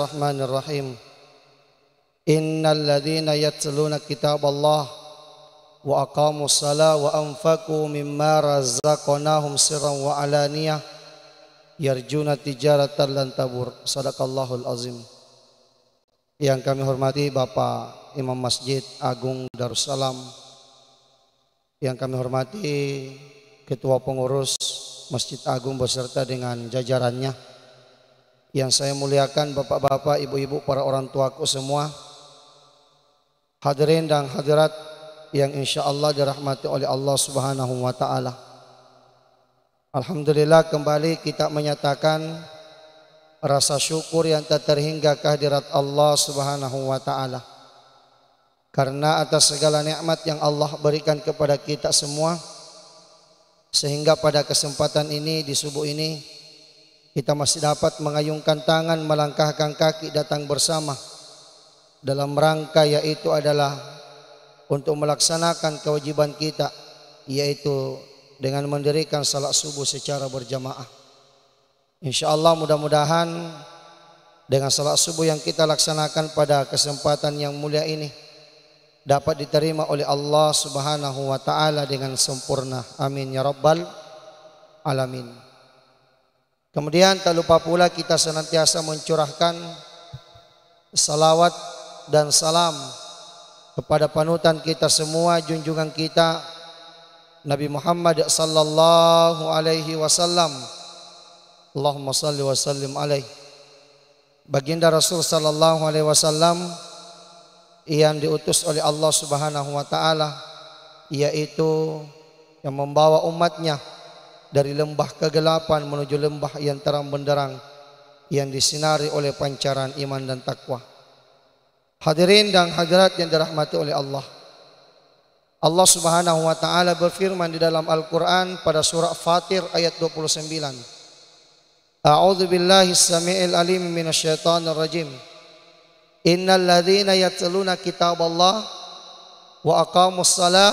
الرحمن الرحيم إن الذين يتلون كتاب الله وأقاموا الصلاة وأنفقوا مما رزقناهم سرا وعلانية يرجون تجارة لن تبور صدق الله العظيم Yang kami hormati Bapak Imam Masjid Agung Darussalam Yang kami hormati Ketua Pengurus Masjid Agung beserta dengan jajarannya yang saya muliakan bapak-bapak, ibu-ibu, para orang tuaku semua. Hadirin dan hadirat yang insya Allah dirahmati oleh Allah Subhanahu wa taala. Alhamdulillah kembali kita menyatakan rasa syukur yang tak terhingga kehadirat Allah Subhanahu wa taala. Karena atas segala nikmat yang Allah berikan kepada kita semua sehingga pada kesempatan ini di subuh ini kita masih dapat mengayunkan tangan, melangkahkan kaki datang bersama dalam rangka yaitu adalah untuk melaksanakan kewajiban kita yaitu dengan mendirikan salat subuh secara berjamaah. Insyaallah mudah-mudahan dengan salat subuh yang kita laksanakan pada kesempatan yang mulia ini dapat diterima oleh Allah Subhanahu wa taala dengan sempurna. Amin ya rabbal alamin. Kemudian tak lupa pula kita senantiasa mencurahkan salawat dan salam kepada panutan kita semua, junjungan kita Nabi Muhammad sallallahu alaihi wasallam. Allahumma salli wa sallim alaihi. Baginda Rasul sallallahu alaihi wasallam yang diutus oleh Allah Subhanahu wa taala yaitu yang membawa umatnya dari lembah kegelapan menuju lembah yang terang benderang yang disinari oleh pancaran iman dan takwa. Hadirin dan hadirat yang dirahmati oleh Allah. Allah Subhanahu wa taala berfirman di dalam Al-Qur'an pada surah Fatir ayat 29. A'udzu billahi samiil alim minasyaitonir rajim. Innal ladzina yatluna kitaballah wa aqamus shalah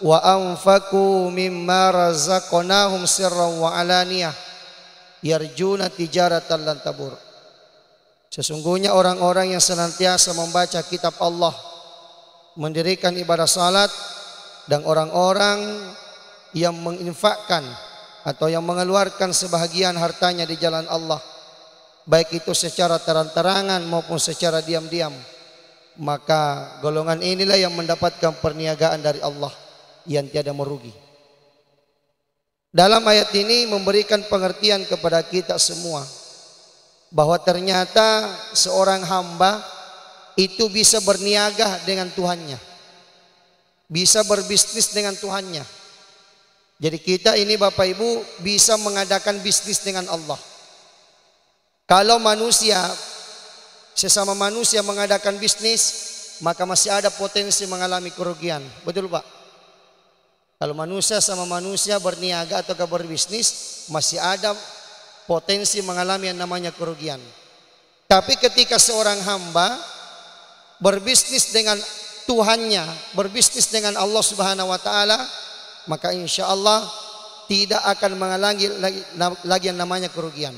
wa anfaqu mimma razaqnahum sirran wa alaniyah yarjuna tijaratan lan tabur. Sesungguhnya orang-orang yang senantiasa membaca kitab Allah mendirikan ibadah salat dan orang-orang yang menginfakkan atau yang mengeluarkan sebahagian hartanya di jalan Allah baik itu secara terang-terangan maupun secara diam-diam maka golongan inilah yang mendapatkan perniagaan dari Allah yang tiada merugi. Dalam ayat ini memberikan pengertian kepada kita semua bahwa ternyata seorang hamba itu bisa berniaga dengan Tuhannya. Bisa berbisnis dengan Tuhannya. Jadi kita ini Bapak Ibu bisa mengadakan bisnis dengan Allah. Kalau manusia sesama manusia mengadakan bisnis, maka masih ada potensi mengalami kerugian. Betul, Pak? Kalau manusia sama manusia berniaga atau berbisnis masih ada potensi mengalami yang namanya kerugian. Tapi ketika seorang hamba berbisnis dengan Tuhannya, berbisnis dengan Allah Subhanahu wa taala, maka insya Allah tidak akan mengalami lagi, lagi yang namanya kerugian.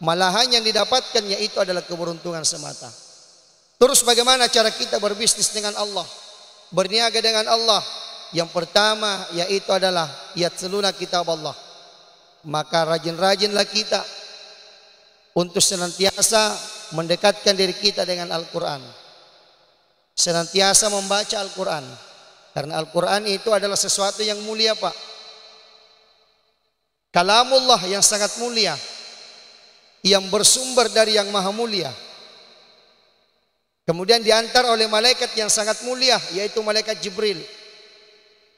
Malahan yang didapatkan yaitu adalah keberuntungan semata. Terus bagaimana cara kita berbisnis dengan Allah? Berniaga dengan Allah, yang pertama yaitu adalah yatsluna kitab Allah. Maka rajin-rajinlah kita untuk senantiasa mendekatkan diri kita dengan Al-Qur'an. Senantiasa membaca Al-Qur'an. Karena Al-Qur'an itu adalah sesuatu yang mulia, Pak. Kalamullah yang sangat mulia yang bersumber dari yang maha mulia. Kemudian diantar oleh malaikat yang sangat mulia yaitu malaikat Jibril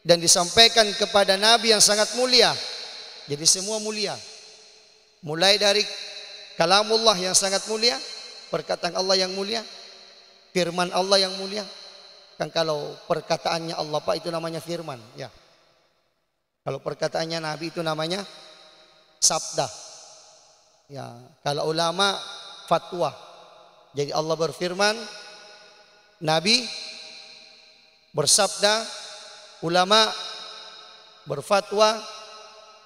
dan disampaikan kepada nabi yang sangat mulia. Jadi semua mulia. Mulai dari kalamullah yang sangat mulia, perkataan Allah yang mulia, firman Allah yang mulia. Kan kalau perkataannya Allah Pak itu namanya firman, ya. Kalau perkataannya nabi itu namanya sabda. Ya, kalau ulama fatwa. Jadi Allah berfirman, nabi bersabda, ulama berfatwa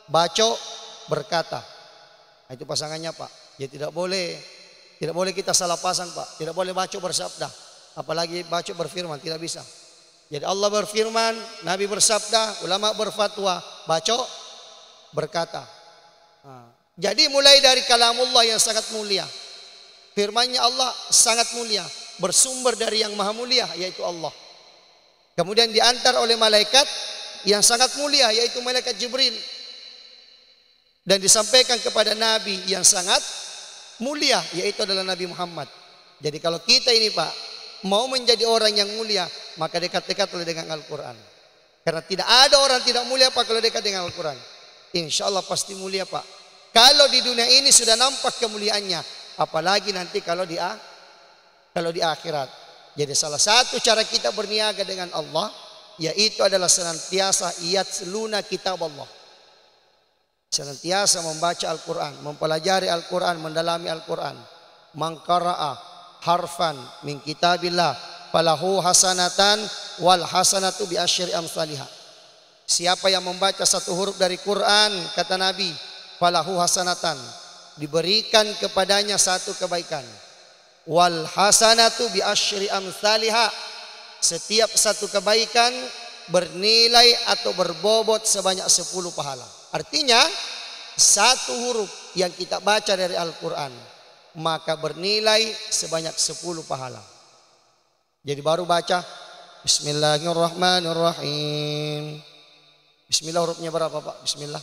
baco berkata. Nah, itu pasangannya Pak. Ya tidak boleh. Tidak boleh kita salah pasang Pak. Tidak boleh baco bersabda. Apalagi baco berfirman. Tidak bisa. Jadi Allah berfirman, Nabi bersabda, ulama berfatwa, baco berkata. Nah, jadi mulai dari kalamullah yang sangat mulia. Firmannya Allah sangat mulia. Bersumber dari yang maha mulia yaitu Allah. Kemudian diantar oleh malaikat yang sangat mulia yaitu malaikat Jibril. Dan disampaikan kepada nabi yang sangat mulia yaitu adalah Nabi Muhammad. Jadi kalau kita ini Pak mau menjadi orang yang mulia maka dekat-dekat oleh dengan Al-Quran. Karena tidak ada orang tidak mulia Pak kalau dekat dengan Al-Quran. Insya Allah pasti mulia Pak. Kalau di dunia ini sudah nampak kemuliaannya, apalagi nanti kalau di kalau di akhirat. Jadi salah satu cara kita berniaga dengan Allah yaitu adalah senantiasa seluna kitab Allah. Senantiasa membaca Al-Qur'an, mempelajari Al-Qur'an, mendalami Al-Qur'an. Mangkara'a harfan min kitabillah palahu hasanatan wal hasanatu bi asyri amsalihah. Siapa yang membaca satu huruf dari Quran kata Nabi palahu hasanatan diberikan kepadanya satu kebaikan wal hasanatu bi asyri amsalha setiap satu kebaikan bernilai atau berbobot sebanyak 10 pahala artinya satu huruf yang kita baca dari Al-Qur'an maka bernilai sebanyak 10 pahala jadi baru baca Bismillahirrahmanirrahim Bismillah hurufnya berapa Pak? Bismillah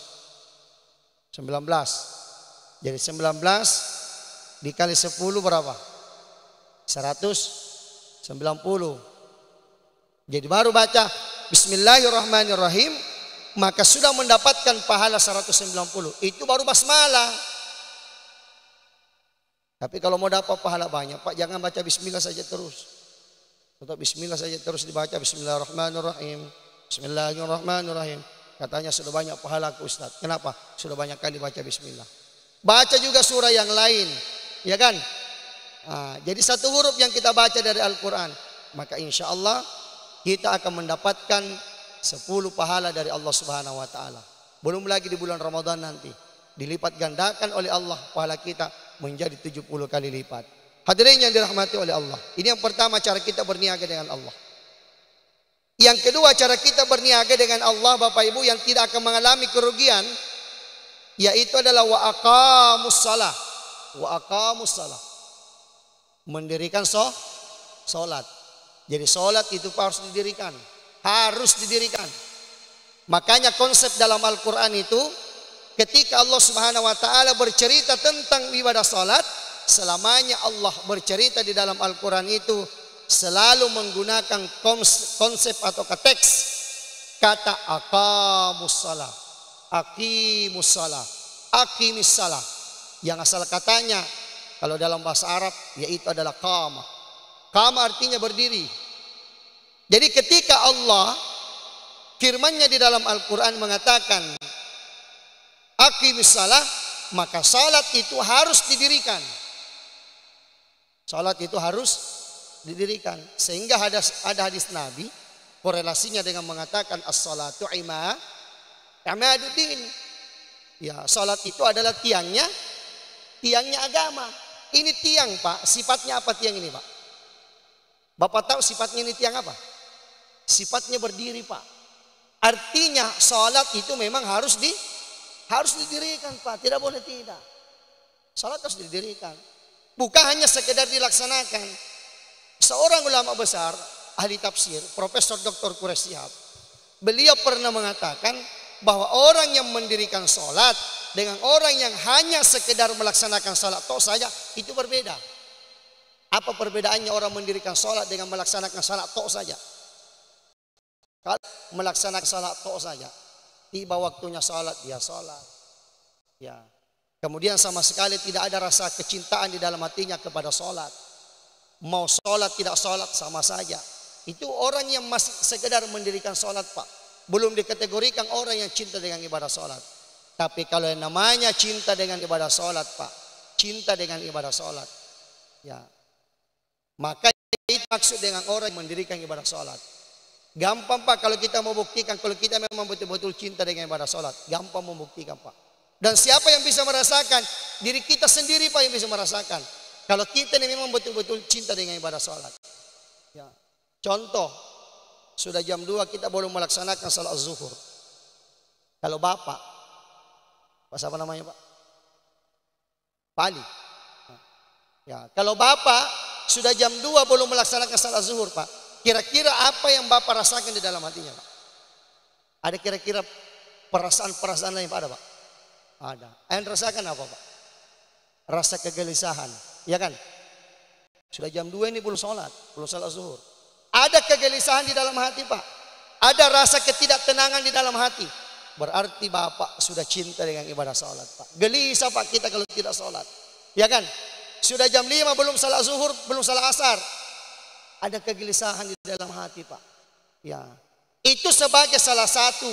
19 Jadi 19 dikali 10 berapa? 190. Jadi baru baca Bismillahirrahmanirrahim maka sudah mendapatkan pahala 190. Itu baru basmalah. Tapi kalau mau dapat pahala banyak, Pak jangan baca bismillah saja terus. Tetap bismillah saja terus dibaca bismillahirrahmanirrahim. Bismillahirrahmanirrahim. Katanya sudah banyak pahala ke Ustaz. Kenapa? Sudah banyak kali baca bismillah. Baca juga surah yang lain. Ya kan? jadi satu huruf yang kita baca dari Al-Quran. Maka insya Allah kita akan mendapatkan 10 pahala dari Allah Subhanahu Wa Taala. Belum lagi di bulan Ramadan nanti. Dilipat gandakan oleh Allah pahala kita menjadi 70 kali lipat. Hadirin yang dirahmati oleh Allah. Ini yang pertama cara kita berniaga dengan Allah. Yang kedua cara kita berniaga dengan Allah Bapak Ibu yang tidak akan mengalami kerugian yaitu adalah wa aqamus Wa mendirikan sholat. Jadi sholat itu harus didirikan. Harus didirikan. Makanya konsep dalam Al-Quran itu ketika Allah Subhanahu wa taala bercerita tentang ibadah sholat, selamanya Allah bercerita di dalam Al-Qur'an itu selalu menggunakan konsep atau teks kata aqamus sholat, aqimus sholat, aqimis sholat. Yang asal katanya kalau dalam bahasa Arab yaitu adalah kama. Kama artinya berdiri. Jadi ketika Allah firman-Nya di dalam Al-Qur'an mengatakan aqimish salah, maka salat itu harus didirikan. Salat itu harus didirikan. Sehingga ada ada hadis Nabi korelasinya dengan mengatakan as-salatu ima imaduddin. Ya, salat itu adalah tiangnya tiangnya agama. Ini tiang pak, sifatnya apa tiang ini pak? Bapak tahu sifatnya ini tiang apa? Sifatnya berdiri pak. Artinya sholat itu memang harus di harus didirikan pak, tidak boleh tidak. Sholat harus didirikan. Bukan hanya sekedar dilaksanakan. Seorang ulama besar, ahli tafsir, Profesor doktor Quraish Beliau pernah mengatakan bahwa orang yang mendirikan sholat dengan orang yang hanya sekedar melaksanakan salat tos saja itu berbeda. Apa perbedaannya orang mendirikan salat dengan melaksanakan salat tos saja? Kalau melaksanakan salat tos saja, tiba waktunya salat dia salat. Ya. Kemudian sama sekali tidak ada rasa kecintaan di dalam hatinya kepada salat. Mau salat tidak salat sama saja. Itu orang yang masih sekedar mendirikan salat, Pak. Belum dikategorikan orang yang cinta dengan ibadah salat. Tapi kalau yang namanya cinta dengan ibadah sholat Pak. Cinta dengan ibadah sholat. Ya. Maka itu maksud dengan orang yang mendirikan ibadah sholat. Gampang Pak kalau kita mau buktikan. Kalau kita memang betul-betul cinta dengan ibadah sholat. Gampang membuktikan Pak. Dan siapa yang bisa merasakan? Diri kita sendiri Pak yang bisa merasakan. Kalau kita ini memang betul-betul cinta dengan ibadah sholat. Ya. Contoh, sudah jam 2 kita belum melaksanakan salat zuhur. Kalau bapak Pak siapa namanya Pak? Pak Ali. Ya, kalau Bapak sudah jam 2 belum melaksanakan salat zuhur Pak. Kira-kira apa yang Bapak rasakan di dalam hatinya Pak? Ada kira-kira perasaan-perasaan lain Pak ada Pak? Ada. Yang rasakan apa Pak? Rasa kegelisahan. Ya kan? Sudah jam 2 ini belum sholat, belum salat zuhur. Ada kegelisahan di dalam hati Pak. Ada rasa ketidaktenangan di dalam hati. Berarti Bapak sudah cinta dengan ibadah sholat Pak. Gelisah Pak kita kalau tidak sholat. Ya kan? Sudah jam 5 belum salat zuhur, belum salat asar. Ada kegelisahan di dalam hati Pak. Ya. Itu sebagai salah satu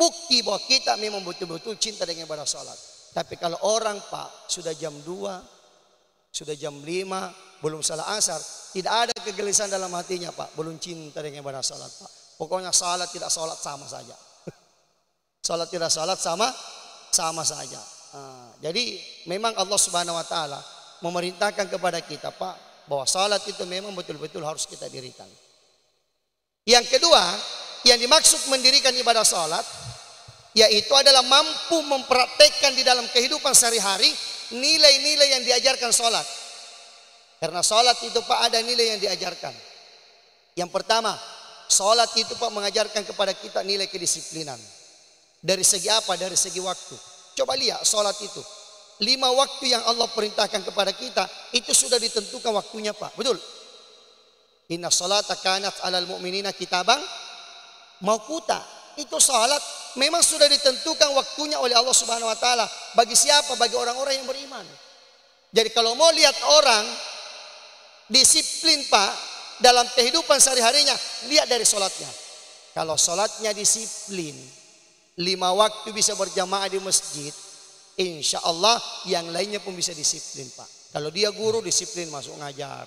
bukti bahwa kita memang betul-betul cinta dengan ibadah sholat. Tapi kalau orang Pak sudah jam 2, sudah jam 5, belum salat asar. Tidak ada kegelisahan dalam hatinya Pak. Belum cinta dengan ibadah sholat Pak. Pokoknya salat tidak salat sama saja. Salat tidak salat sama sama saja. Ah, jadi memang Allah Subhanahu wa taala memerintahkan kepada kita, Pak, bahwa salat itu memang betul-betul harus kita dirikan. Yang kedua, yang dimaksud mendirikan ibadah salat yaitu adalah mampu mempraktekkan di dalam kehidupan sehari-hari nilai-nilai yang diajarkan salat. Karena salat itu Pak ada nilai yang diajarkan. Yang pertama, salat itu Pak mengajarkan kepada kita nilai kedisiplinan. Dari segi apa? Dari segi waktu. Coba lihat sholat itu. Lima waktu yang Allah perintahkan kepada kita itu sudah ditentukan waktunya Pak. Betul? Inna sholata kanat alal mu'minina kitabang maukuta. Itu sholat memang sudah ditentukan waktunya oleh Allah Subhanahu wa taala bagi siapa? Bagi orang-orang yang beriman. Jadi kalau mau lihat orang disiplin Pak dalam kehidupan sehari-harinya, lihat dari sholatnya. Kalau sholatnya disiplin, lima waktu bisa berjamaah di masjid, insya Allah yang lainnya pun bisa disiplin Pak. Kalau dia guru disiplin masuk ngajar.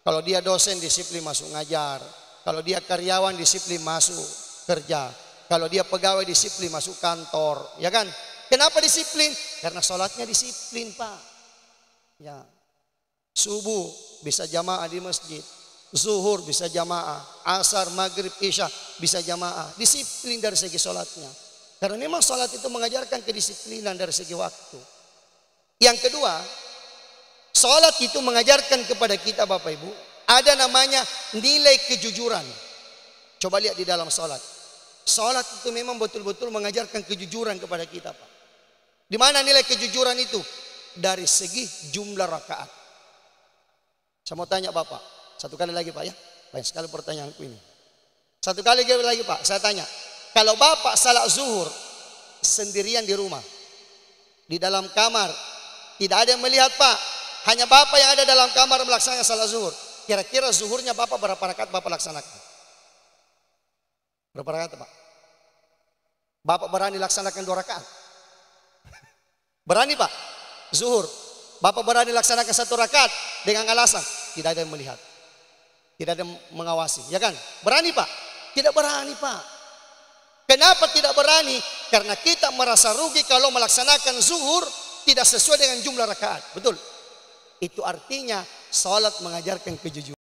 Kalau dia dosen disiplin masuk ngajar. Kalau dia karyawan disiplin masuk kerja. Kalau dia pegawai disiplin masuk kantor, ya kan? Kenapa disiplin? Karena sholatnya disiplin Pak. Ya. Subuh bisa jamaah di masjid. Zuhur bisa jamaah. Asar, maghrib, isya bisa jamaah. Disiplin dari segi sholatnya. Karena memang sholat itu mengajarkan kedisiplinan dari segi waktu. Yang kedua, sholat itu mengajarkan kepada kita Bapak Ibu, ada namanya nilai kejujuran. Coba lihat di dalam sholat. Sholat itu memang betul-betul mengajarkan kejujuran kepada kita Pak. Di mana nilai kejujuran itu? Dari segi jumlah rakaat. Saya mau tanya Bapak, satu kali lagi Pak ya. Banyak sekali pertanyaanku ini. Satu kali lagi Pak, saya tanya. Kalau bapak salat zuhur sendirian di rumah, di dalam kamar, tidak ada yang melihat pak. Hanya bapak yang ada dalam kamar melaksanakan salat zuhur. Kira-kira zuhurnya bapak berapa rakaat bapak laksanakan? Berapa rakaat pak? Bapak berani laksanakan dua rakaat? Berani pak? Zuhur. Bapak berani laksanakan satu rakaat dengan alasan tidak ada yang melihat. Tidak ada yang mengawasi, ya kan? Berani pak? Tidak berani pak. Kenapa tidak berani? Karena kita merasa rugi kalau melaksanakan zuhur tidak sesuai dengan jumlah rakaat. Betul. Itu artinya salat mengajarkan kejujuran.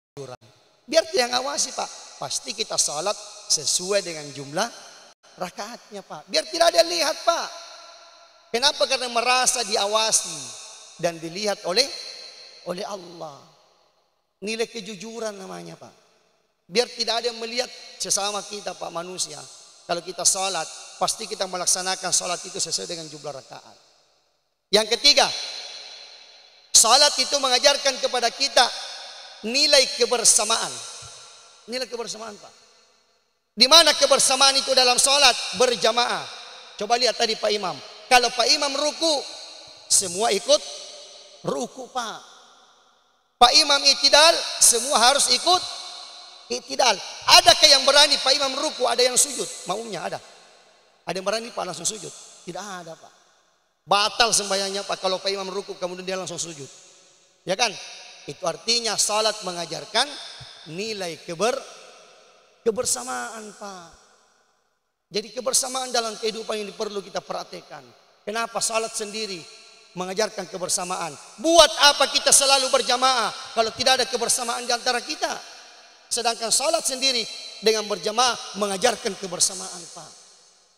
Biar dia ngawasi, Pak. Pasti kita salat sesuai dengan jumlah rakaatnya, Pak. Biar tidak ada lihat, Pak. Kenapa? Karena merasa diawasi dan dilihat oleh oleh Allah. Nilai kejujuran namanya, Pak. Biar tidak ada yang melihat sesama kita, Pak, manusia. Kalau kita sholat, pasti kita melaksanakan sholat itu sesuai dengan jumlah rakaat. Yang ketiga, sholat itu mengajarkan kepada kita nilai kebersamaan. Nilai kebersamaan Pak. Di mana kebersamaan itu dalam sholat berjamaah. Coba lihat tadi Pak Imam. Kalau Pak Imam ruku, semua ikut ruku Pak. Pak Imam itidal, semua harus ikut tidak. Adakah yang berani Pak Imam ruku, ada yang sujud? Maunya ada. Ada yang berani Pak langsung sujud? Tidak ada Pak. Batal sembahyangnya Pak kalau Pak Imam ruku kemudian dia langsung sujud. Ya kan? Itu artinya salat mengajarkan nilai keber kebersamaan Pak. Jadi kebersamaan dalam kehidupan ini perlu kita perhatikan. Kenapa salat sendiri mengajarkan kebersamaan? Buat apa kita selalu berjamaah kalau tidak ada kebersamaan di antara kita? Sedangkan salat sendiri dengan berjamaah mengajarkan kebersamaan Pak.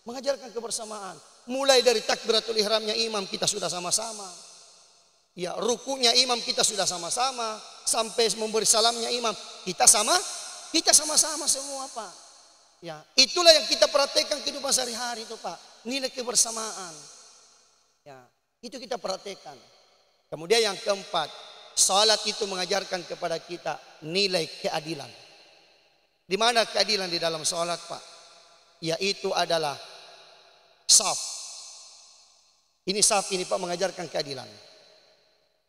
Mengajarkan kebersamaan. Mulai dari takbiratul ihramnya imam kita sudah sama-sama. Ya rukunya imam kita sudah sama-sama. Sampai memberi salamnya imam kita sama. Kita sama-sama semua Pak. Ya, itulah yang kita perhatikan kehidupan sehari-hari itu Pak. Nilai kebersamaan. Ya, itu kita perhatikan Kemudian yang keempat, Salat itu mengajarkan kepada kita nilai keadilan. Di mana keadilan di dalam salat, Pak? Yaitu adalah saf. Ini saf ini Pak mengajarkan keadilan.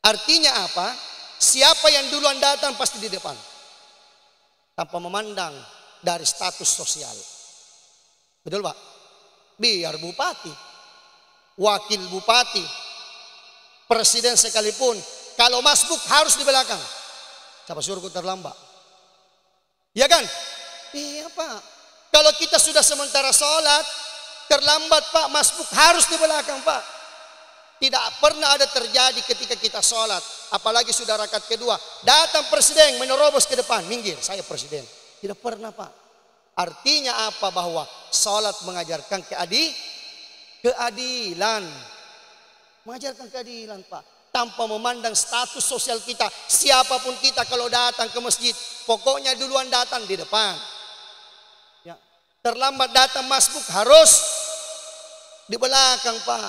Artinya apa? Siapa yang duluan datang pasti di depan. Tanpa memandang dari status sosial. Betul Pak? Biar bupati, wakil bupati, presiden sekalipun kalau masbuk harus di belakang. Siapa suruh terlambat? Ya kan? Iya pak. Kalau kita sudah sementara sholat, terlambat pak, masbuk harus di belakang pak. Tidak pernah ada terjadi ketika kita sholat. Apalagi sudah rakaat kedua. Datang presiden menerobos ke depan. Minggir, saya presiden. Tidak pernah pak. Artinya apa bahwa sholat mengajarkan keadi, keadilan. Mengajarkan keadilan pak tanpa memandang status sosial kita. Siapapun kita kalau datang ke masjid, pokoknya duluan datang di depan. Ya. Terlambat datang masbuk harus di belakang Pak.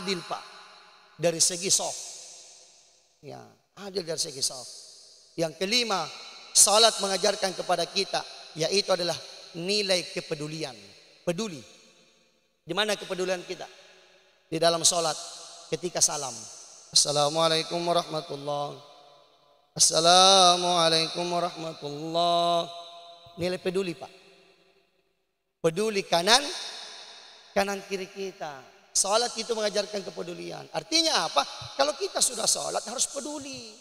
Adil Pak. Dari segi soft. Ya, adil dari segi soft. Yang kelima, salat mengajarkan kepada kita yaitu adalah nilai kepedulian. Peduli. Di mana kepedulian kita? Di dalam salat ketika salam. Assalamualaikum warahmatullahi Assalamualaikum warahmatullahi Nilai peduli Pak. Peduli kanan, kanan kiri kita. Salat itu mengajarkan kepedulian. Artinya apa? Kalau kita sudah salat harus peduli.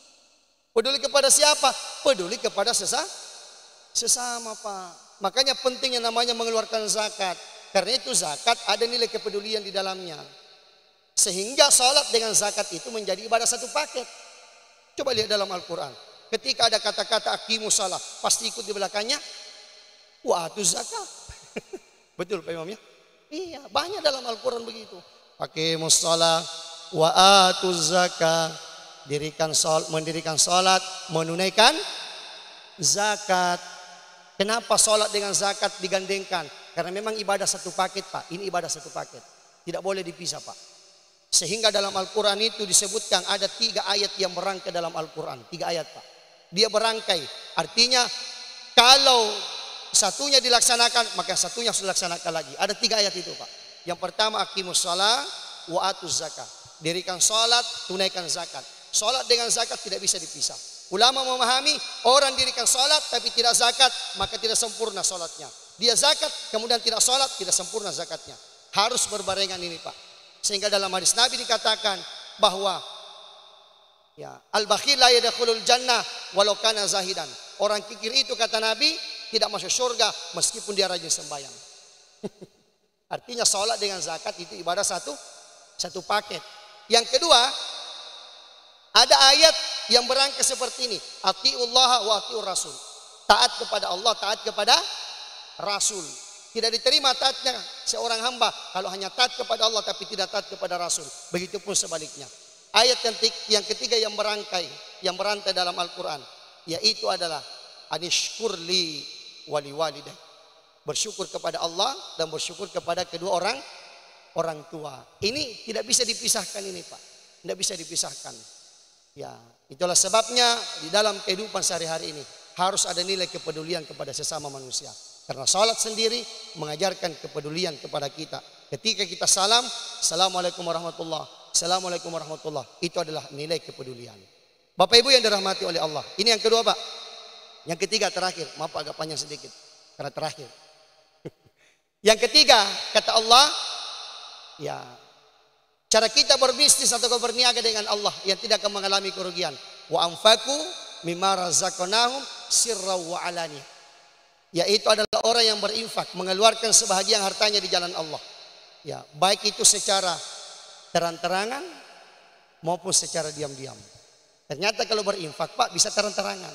Peduli kepada siapa? Peduli kepada sesama. Sesama Pak. Makanya pentingnya namanya mengeluarkan zakat. Karena itu zakat ada nilai kepedulian di dalamnya. Sehingga sholat dengan zakat itu menjadi ibadah satu paket. Coba lihat dalam Al-Quran. Ketika ada kata-kata akimu salah, pasti ikut di belakangnya. itu zakat. Betul Pak Imam ya? Iya, banyak dalam Al-Quran begitu. Akimu salah, wa'atu zakat. Dirikan sol, mendirikan sholat menunaikan zakat. Kenapa sholat dengan zakat digandengkan? Karena memang ibadah satu paket, Pak. Ini ibadah satu paket. Tidak boleh dipisah, Pak. Sehingga dalam Al-Quran itu disebutkan ada tiga ayat yang merangkai dalam Al-Quran. Tiga ayat Pak. Dia berangkai Artinya kalau satunya dilaksanakan maka satunya harus dilaksanakan lagi. Ada tiga ayat itu Pak. Yang pertama akimus salah wa atuz zakat. Dirikan salat, tunaikan zakat. Salat dengan zakat tidak bisa dipisah. Ulama memahami orang dirikan salat tapi tidak zakat maka tidak sempurna salatnya. Dia zakat kemudian tidak salat tidak sempurna zakatnya. Harus berbarengan ini Pak. Sehingga dalam hadis Nabi dikatakan bahwa ya, al-bakhil la yadkhulul jannah walau kana zahidan. Orang kikir itu kata Nabi tidak masuk surga meskipun dia rajin sembahyang. Artinya sholat dengan zakat itu ibadah satu satu paket. Yang kedua, ada ayat yang berangka seperti ini. Atiullah wa atiur rasul. Taat kepada Allah, taat kepada Rasul. Tidak diterima taatnya seorang hamba kalau hanya taat kepada Allah tapi tidak taat kepada Rasul. Begitupun sebaliknya. Ayat yang ketiga yang merangkai, yang merantai dalam Al-Quran. Yaitu adalah Anishkurli wali walidah. Bersyukur kepada Allah dan bersyukur kepada kedua orang orang tua. Ini tidak bisa dipisahkan ini Pak. Tidak bisa dipisahkan. Ya, itulah sebabnya di dalam kehidupan sehari-hari ini harus ada nilai kepedulian kepada sesama manusia. Karena salat sendiri mengajarkan kepedulian kepada kita. Ketika kita salam, Assalamualaikum warahmatullahi Assalamualaikum warahmatullahi Itu adalah nilai kepedulian. Bapak Ibu yang dirahmati oleh Allah. Ini yang kedua Pak. Yang ketiga terakhir. Maaf agak panjang sedikit. Karena terakhir. yang ketiga kata Allah. Ya. Cara kita berbisnis atau berniaga dengan Allah yang tidak akan mengalami kerugian. Wa anfaku mimma razaqnahum sirra wa alani. Yaitu adalah orang yang berinfak mengeluarkan sebahagian hartanya di jalan Allah. Ya, baik itu secara terang-terangan maupun secara diam-diam. Ternyata kalau berinfak Pak bisa terang-terangan.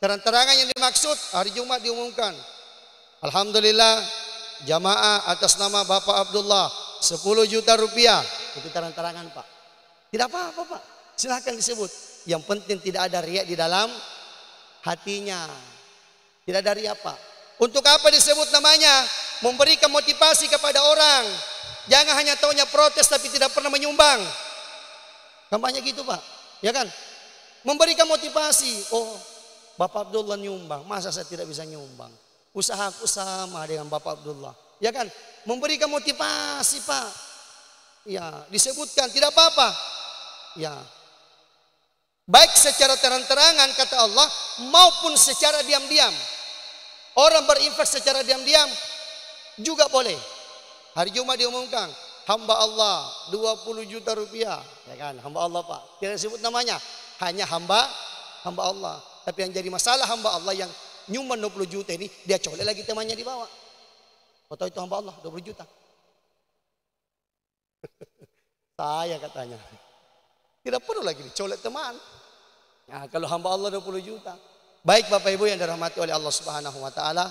Terang-terangan yang dimaksud hari Jumat diumumkan. Alhamdulillah jamaah atas nama Bapak Abdullah 10 juta rupiah. Itu terang-terangan Pak. Tidak apa-apa Pak. Silahkan disebut. Yang penting tidak ada riak di dalam hatinya. Tidak ada riak Pak. Untuk apa disebut namanya? Memberikan motivasi kepada orang. Jangan hanya taunya protes tapi tidak pernah menyumbang. Kampanye gitu Pak, ya kan? Memberikan motivasi. Oh, Bapak Abdullah nyumbang, masa saya tidak bisa nyumbang? Usaha Usahaku sama dengan Bapak Abdullah. Ya kan? Memberikan motivasi Pak. Ya, disebutkan tidak apa-apa. Ya, baik secara terang-terangan kata Allah maupun secara diam-diam. Orang berinfak secara diam-diam juga boleh. Hari Jumat diumumkan, hamba Allah 20 juta rupiah. Ya kan, hamba Allah Pak. Tidak sebut namanya, hanya hamba hamba Allah. Tapi yang jadi masalah hamba Allah yang nyuman 20 juta ini, dia colek lagi temannya di bawah. tahu itu hamba Allah 20 juta. Saya katanya. Tidak perlu lagi dicolek teman. Nah, kalau hamba Allah 20 juta, Baik Bapak Ibu yang dirahmati oleh Allah Subhanahu wa taala.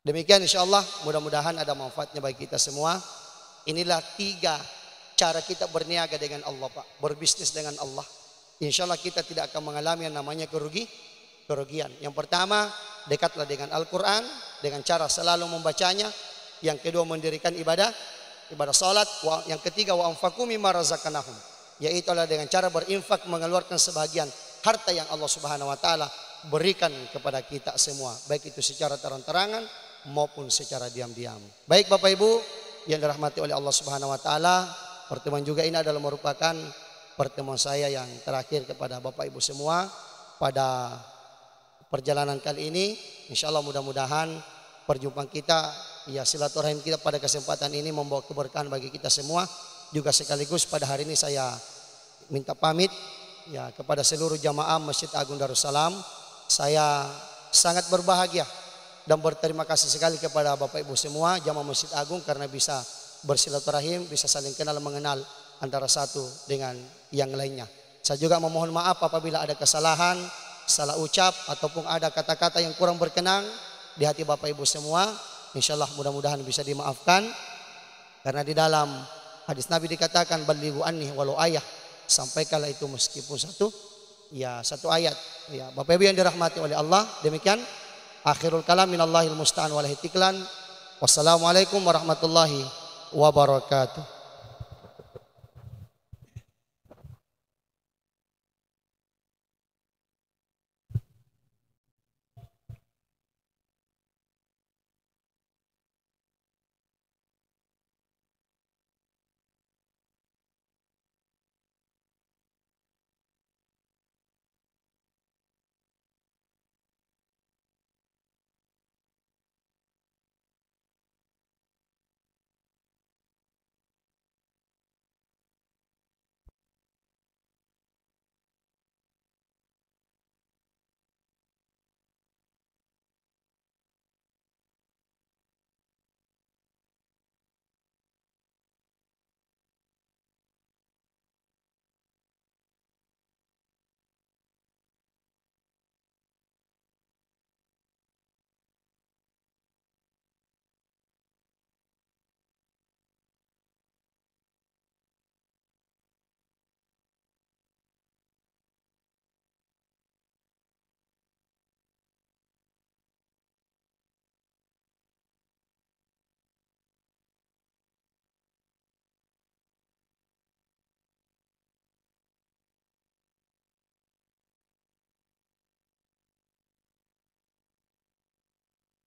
Demikian insyaallah mudah-mudahan ada manfaatnya bagi kita semua. Inilah tiga cara kita berniaga dengan Allah, Pak. Berbisnis dengan Allah. Insyaallah kita tidak akan mengalami yang namanya kerugi, kerugian. Yang pertama, dekatlah dengan Al-Qur'an dengan cara selalu membacanya. Yang kedua, mendirikan ibadah, ibadah salat. Yang ketiga, wa anfaqu mimma razaqnahum. Yaitu adalah dengan cara berinfak mengeluarkan sebagian harta yang Allah Subhanahu wa taala berikan kepada kita semua, baik itu secara terang-terangan maupun secara diam-diam. Baik Bapak Ibu yang dirahmati oleh Allah Subhanahu wa taala, pertemuan juga ini adalah merupakan pertemuan saya yang terakhir kepada Bapak Ibu semua pada perjalanan kali ini. Insya Allah mudah-mudahan perjumpaan kita ya silaturahim kita pada kesempatan ini membawa keberkahan bagi kita semua juga sekaligus pada hari ini saya minta pamit ya kepada seluruh jamaah Masjid Agung Darussalam. Saya sangat berbahagia dan berterima kasih sekali kepada Bapak Ibu semua jamaah Masjid Agung karena bisa bersilaturahim, bisa saling kenal mengenal antara satu dengan yang lainnya. Saya juga memohon maaf apabila ada kesalahan, salah ucap ataupun ada kata-kata yang kurang berkenan di hati Bapak Ibu semua. Insya Allah mudah-mudahan bisa dimaafkan. Karena di dalam hadis Nabi dikatakan, Baligu anni walau ayah sampai kala itu meskipun satu ya satu ayat ya Bapak Ibu yang dirahmati oleh Allah demikian akhirul kalam minallahil musta'an wal Wassalamualaikum warahmatullahi wabarakatuh